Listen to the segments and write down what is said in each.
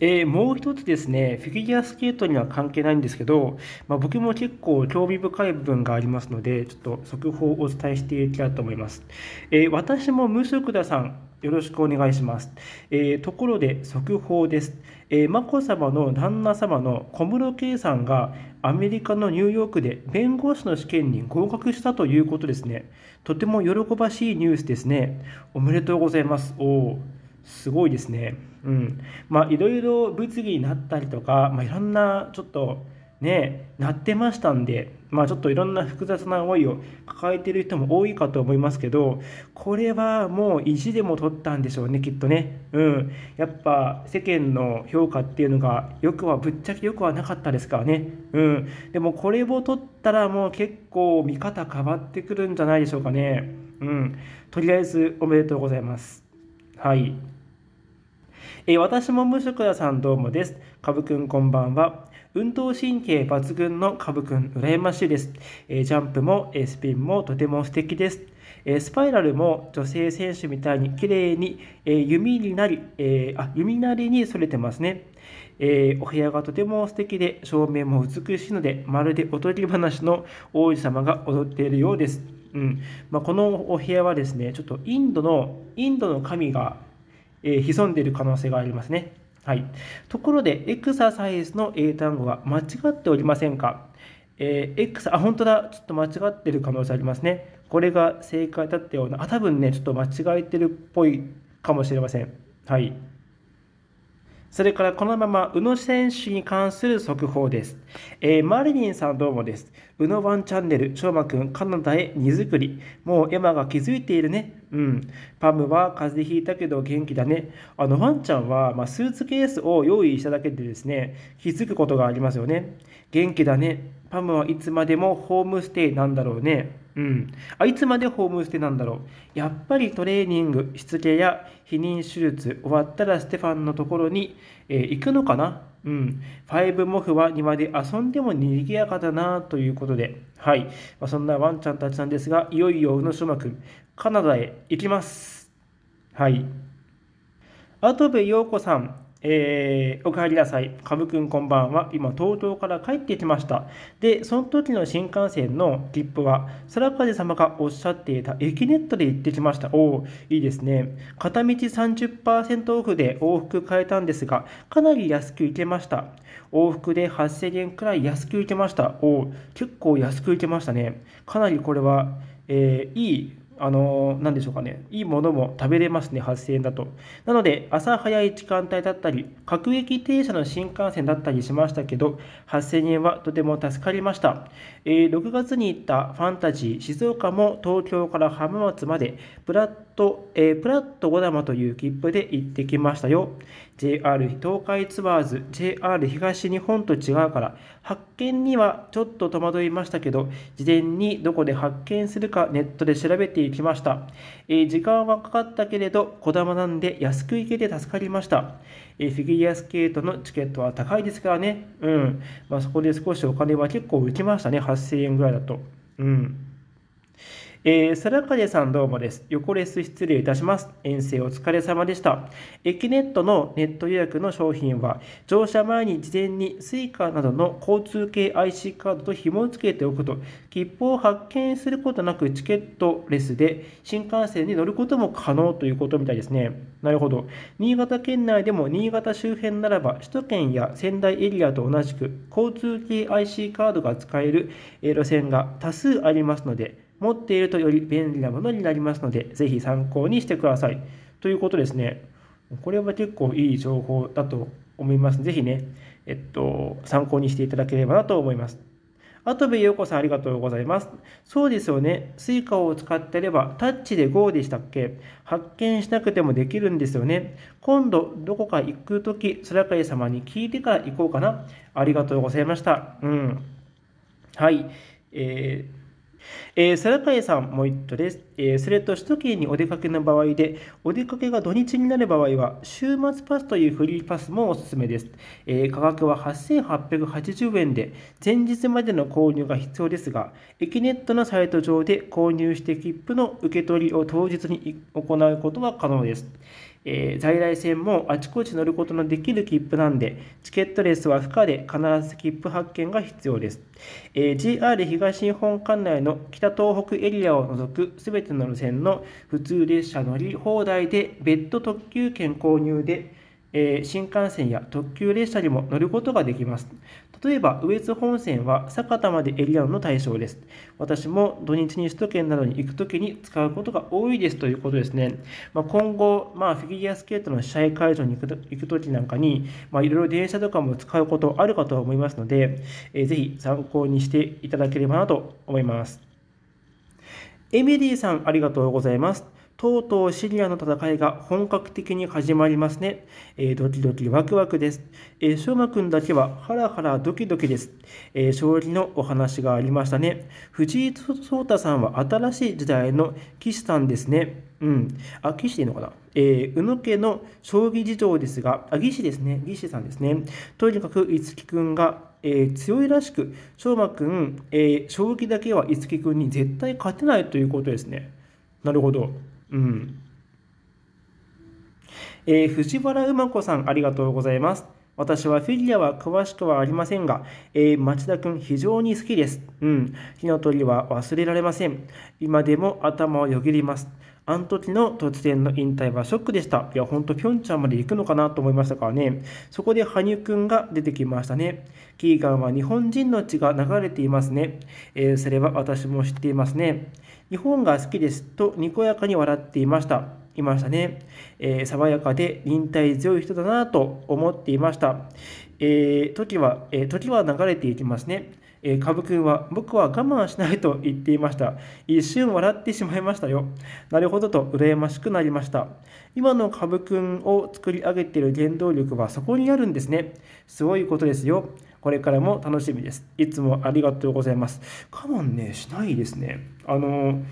えー、もう一つですね、フィギュアスケートには関係ないんですけど、まあ、僕も結構興味深い部分がありますので、ちょっと速報をお伝えしていきたいと思います。えー、私も無職ださん、よろしくお願いします。えー、ところで速報です。えー、眞子さまの旦那様の小室圭さんがアメリカのニューヨークで弁護士の試験に合格したということですね。とても喜ばしいニュースですね。おめでとうございます。おーすごいですね。うん。まあいろいろ物議になったりとか、まあ、いろんなちょっとね、なってましたんで、まあちょっといろんな複雑な思いを抱えてる人も多いかと思いますけど、これはもう意地でも取ったんでしょうね、きっとね。うん。やっぱ世間の評価っていうのが、よくはぶっちゃけよくはなかったですからね。うん。でもこれを取ったらもう結構見方変わってくるんじゃないでしょうかね。うん。とりあえずおめでとうございます。はい。え私も無職屋さんどうもです。かぶくんこんばんは。運動神経抜群のかぶくん、羨ましいです。えジャンプも、えスピンもとても素敵です。えスパイラルも女性選手みたいに綺麗に、え弓になり、えあ、弓なりにそれてますね。えお部屋がとても素敵で、照明も美しいので、まるでおとぎ話の王子様が踊っているようです。うんまあ、このお部屋はですねちょっとインドのインドの神が、えー、潜んでいる可能性がありますね、はい、ところでエクササイズの英単語が間違っておりませんか、えー、エクサあ本当だちょっと間違ってる可能性ありますねこれが正解だったようなあ多分ねちょっと間違えてるっぽいかもしれませんはいそれからこのまま宇野選手に関する速報です。えー、マリリンさんどうもです。宇野ワンチャンネル、しょうまくん、カナダへ荷造り。もうエマが気づいているね。うん。パムは風邪ひいたけど元気だね。あの、ワンちゃんは、まあ、スーツケースを用意しただけでですね、気づくことがありますよね。元気だね。パムはいつまでもホームステイなんだろうね。うん、あいつまでホームステイなんだろうやっぱりトレーニングしつけや避妊手術終わったらステファンのところに、えー、行くのかなうん、ブモフは庭で遊んでも賑やかだなということで、はいまあ、そんなワンちゃんたちなんですが、いよいよ宇野昌磨君、カナダへ行きます。はい、跡部陽子さん、えー、おかえりなさい。かぶくんこんばんは。今、東京から帰ってきました。で、その時の新幹線の切符は、空風様がおっしゃっていた駅ネットで行ってきました。おお、いいですね。片道30%オフで往復変えたんですが、かなり安く行けました。往復で8000円くらい安く行けました。おお、結構安く行けましたね。かなりこれは、えー、いいあのー、でしょうかね、いいものも食べれますね、8000円だと。なので、朝早い時間帯だったり、各駅停車の新幹線だったりしましたけど、8000円はとても助かりました。えー、6月に行ったファンタジー、静岡も東京から浜松まで、プラット、えー、プラット小玉という切符で行ってきましたよ。JR 東海ツアーズ JR 東日本と違うから発見にはちょっと戸惑いましたけど事前にどこで発見するかネットで調べていきました、えー、時間はかかったけれどこだまなんで安く行けて助かりました、えー、フィギュアスケートのチケットは高いですからねうん、まあ、そこで少しお金は結構浮きましたね8000円ぐらいだとうんえー、貞金さんどうもです。横レス失礼いたします。遠征お疲れ様でした。エキネットのネット予約の商品は、乗車前に事前に Suica などの交通系 IC カードと紐をつけておくと、切符を発券することなくチケットレスで新幹線に乗ることも可能ということみたいですね。なるほど。新潟県内でも新潟周辺ならば、首都圏や仙台エリアと同じく、交通系 IC カードが使える路線が多数ありますので、持っているとより便利なものになりますので、ぜひ参考にしてください。ということですね。これは結構いい情報だと思います。ぜひね、えっと、参考にしていただければなと思います。アトベようこさんありがとうございます。そうですよね。スイカを使ってればタッチで GO でしたっけ発見しなくてもできるんですよね。今度どこか行くとき、空海様に聞いてから行こうかな。ありがとうございました。うん。はい。えーえー、サラカエさん、もう一度です。えー、それと首都圏にお出かけの場合で、お出かけが土日になる場合は、週末パスというフリーパスもおすすめです。えー、価格は8880円で、前日までの購入が必要ですが、駅ネットのサイト上で購入して切符の受け取りを当日に行うことは可能です。えー、在来線もあちこち乗ることのできる切符なんで、チケットレスは不可で必ず切符発券が必要です。えー、JR 東日本管内の北東北エリアを除くすべての路線の普通列車乗り放題で別途特急券購入で、えー、新幹線や特急列車にも乗ることができます。例えば、羽越本線は酒田までエリアの対象です。私も土日に首都圏などに行くときに使うことが多いですということですね。まあ、今後、まあ、フィギュアスケートの試合会場に行く行くときなんかに、まあ、いろいろ電車とかも使うことあるかと思いますので、えー、ぜひ参考にしていただければなと思います。エミリーさん、ありがとうございます。とうとうシリアの戦いが本格的に始まりますね。えー、ドキドキワクワクです。えー、しょくんだけはハラハラドキドキです。えー、将棋のお話がありましたね。藤井聡太さんは新しい時代の棋士さんですね。うん。あ、棋士でいいのかなえー、宇野家の将棋事情ですが、あ、棋士ですね。棋士さんですね。とにかく、いつきくんがえー、強いらしく、翔馬くん、えー、将棋だけは樹くんに絶対勝てないということですね。なるほど。うん。えー、藤原馬子さん、ありがとうございます。私はフィギュアは詳しくはありませんが、えー、町田くん非常に好きです。うん。火の鳥は忘れられません。今でも頭をよぎります。あの時の突然の引退はショックでした。いや、ほんとピョンチャンまで行くのかなと思いましたからね。そこで羽生くんが出てきましたね。キーガンは日本人の血が流れていますね。えー、それは私も知っていますね。日本が好きですとにこやかに笑っていました。いましたね。えー、爽やかで忍耐強い人だなと思っていました。えー、時は、えー、時は流れていきますね。えー、ブ君は僕は我慢しないと言っていました。一瞬笑ってしまいましたよ。なるほどと羨ましくなりました。今のブ君を作り上げている原動力はそこにあるんですね。すごいことですよ。これからも楽しみです。いつもありがとうございます。我慢ね、しないですね。あの、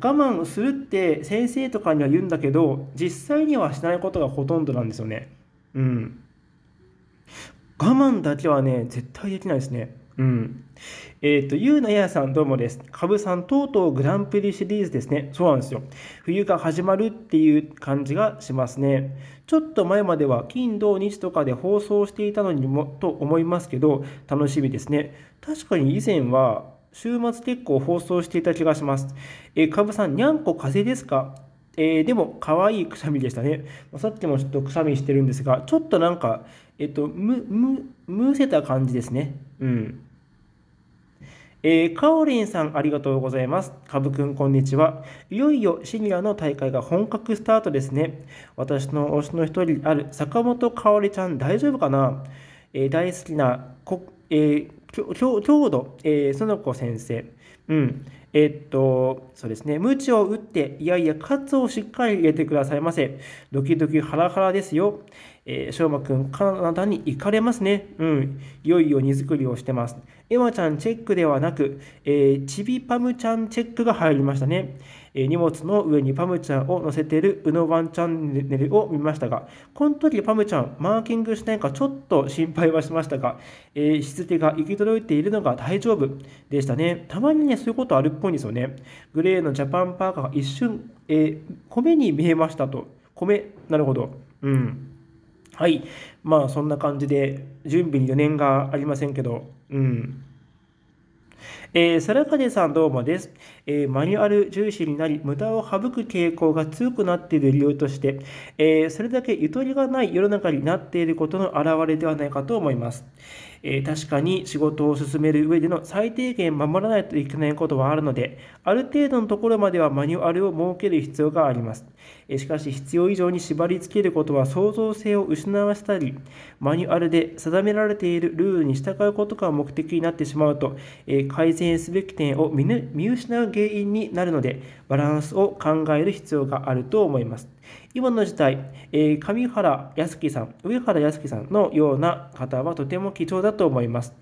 我慢するって先生とかには言うんだけど、実際にはしないことがほとんどなんですよね。うん。我慢だけはね、絶対できないですね。うん。えっ、ー、と、ゆうなやさんどうもです。かぶさん、とうとうグランプリシリーズですね。そうなんですよ。冬が始まるっていう感じがしますね。ちょっと前までは金、土、日とかで放送していたのにも、と思いますけど、楽しみですね。確かに以前は、週末結構放送していた気がします。えー、かぶさん、にゃんこ風邪ですかえー、でも、可愛いくしゃみでしたね。さっきもちょっとくしゃみしてるんですが、ちょっとなんか、えっ、と、む、む、むせた感じですね。うん。えー、かおりんさん、ありがとうございます。かぶくん、こんにちは。いよいよシニアの大会が本格スタートですね。私の推しの一人ある坂本かおりちゃん、大丈夫かな、えー、大好きなこ、えー、郷土、えー、の子先生。うん。えー、っと、そうですね。無知を打って、いやいや、カツをしっかり入れてくださいませ。ドキドキハラハラですよ。えー、しょうまくん、カナダに行かれますね。うん。いよいよ荷造りをしてます。エマちゃんチェックではなく、えー、ちびパムちゃんチェックが入りましたね。えー、荷物の上にパムちゃんを乗せてるうのワンチャンネルを見ましたが、この時パムちゃん、マーキングしないかちょっと心配はしましたが、えー、しつけが行き届いているのが大丈夫でしたね。たまにね、そういうことあるっぽいんですよね。グレーのジャパンパーカーが一瞬、えー、米に見えましたと。米、なるほど。うん。はい。まあ、そんな感じで、準備に余念がありませんけど、うん。えー、サラカネさんどうもです、えー、マニュアル重視になり無駄を省く傾向が強くなっている理由として、えー、それだけゆとりがない世の中になっていることの表れではないかと思います、えー、確かに仕事を進める上での最低限守らないといけないことはあるので、ある程度のところまではマニュアルを設ける必要があります。えー、しかし、必要以上に縛り付けることは創造性を失わせたり、マニュアルで定められているルールに従うことが目的になってしまうと、えー、改善すべき点を見失う原因になるので、バランスを考える必要があると思います。今の時代、えー、上原康樹さん、上原康樹さんのような方はとても貴重だと思います。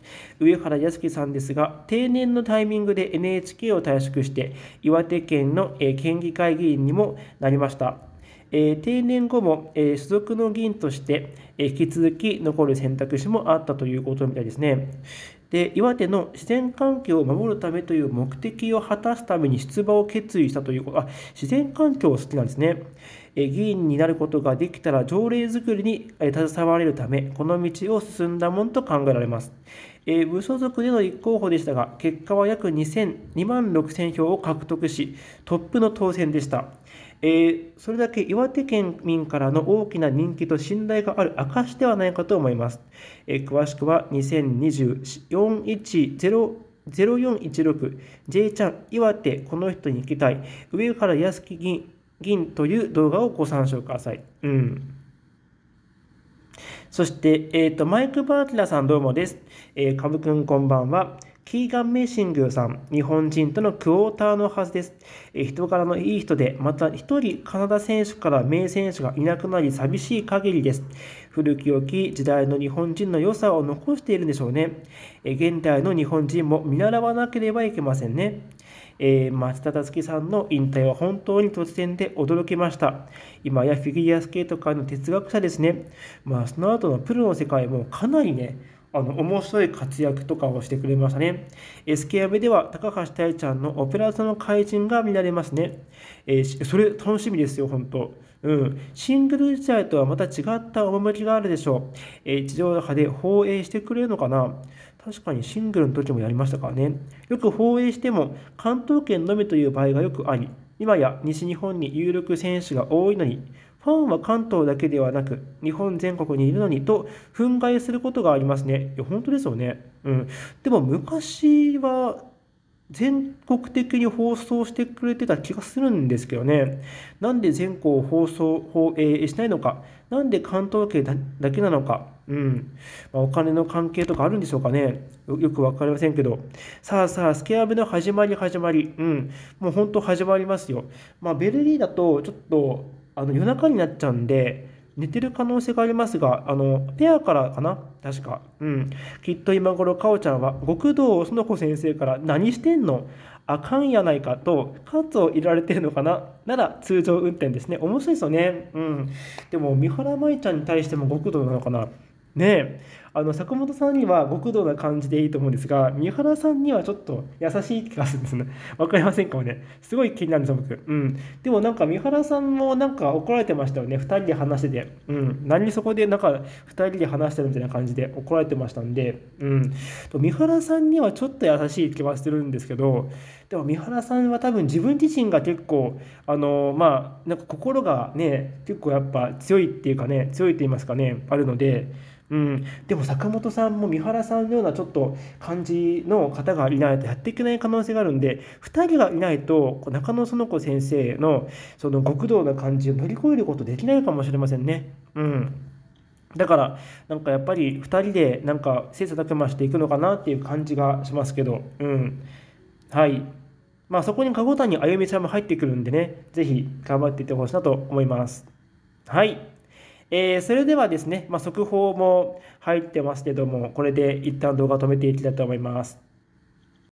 上原康樹さんですが、定年のタイミングで NHK を退職して、岩手県の、えー、県議会議員にもなりました。えー、定年後も、えー、所属の議員として、えー、引き続き残る選択肢もあったということみたいですね。で岩手の自然環境を守るためという目的を果たすために出馬を決意したということあ自然環境を好きなんですね。議員になることができたら条例づくりに携われるためこの道を進んだものと考えられます無所属での立候補でしたが結果は約2000 2万6000票を獲得しトップの当選でしたえそれだけ岩手県民からの大きな人気と信頼がある証ではないかと思います。え詳しくは 2020-410416J ちゃん岩手この人に行きたい上原康樹議員銀という動画をご参照ください。うん。そして、えっ、ー、と、マイク・バーティラさんどうもです。えー、カブくんこんばんは。キーガン・メイシングさん、日本人とのクォーターのはずです。えー、人柄のいい人で、また一人カナダ選手から名選手がいなくなり寂しい限りです。古き良き時代の日本人の良さを残しているんでしょうね。え現代の日本人も見習わなければいけませんね。えー、松田達樹さんの引退は本当に突然で驚きました。今やフィギュアスケート界の哲学者ですね。まあ、その後のプロの世界もかなりね、あの面白い活躍とかをしてくれましたね。SKB では高橋大ちゃんのオペラ座の怪人が見られますね。えー、それ楽しみですよ、本当。うん、シングル時代とはまた違った趣があるでしょう。えー、地上波で放映してくれるのかな確かにシングルの時もやりましたからね。よく放映しても関東圏のみという場合がよくあり、今や西日本に有力選手が多いのに、ファンは関東だけではなく、日本全国にいるのにと、憤慨することがありますね。いや、本当ですよね。うん。でも、昔は、全国的に放送してくれてた気がするんですけどね。なんで全を放送、放映しないのか。なんで関東圏だけなのか。うん。まあ、お金の関係とかあるんでしょうかね。よくわかりませんけど。さあさあ、スケアブの始まり始まり。うん。もう本当始まりますよ。まあ、ベルギーだと、ちょっと、あの夜中になっちゃうんで、寝てる可能性がありますが、あの、ペアからかな確か。うん。きっと今頃、かおちゃんは、極道その子先生から何してんのあかんやないかと、喝を入れられてるのかななら、通常運転ですね。面白いですよね。うん。でも、三原舞ちゃんに対しても極道なのかなねえ。あの坂本さんには極度な感じでいいと思うんですが三原さんにはちょっと優しい気がするんですね分 かりませんかもねすごい気になるんですよ僕うんでもなんか三原さんもなんか怒られてましたよね2人で話しててうん何そこでなんか2人で話してるみたいな感じで怒られてましたんでうん三原さんにはちょっと優しい気はするんですけどでも三原さんは多分自分自身が結構あのまあなんか心がね結構やっぱ強いっていうかね強いと言いますかねあるのでうんでも坂本さんも三原さんのようなちょっと感じの方がいないとやっていけない可能性があるんで2人がいないと中野園子先生のその極道な感じを乗り越えることできないかもしれませんね。うんだからなんかやっぱり2人でなんか切磋琢磨していくのかなっていう感じがしますけど、うん、はいまあそこに籠谷あゆみさんも入ってくるんでね是非頑張っていってほしいなと思います。はいえー、それではですね、まあ、速報も入ってますけども、これで一旦動画止めていきたいと思います。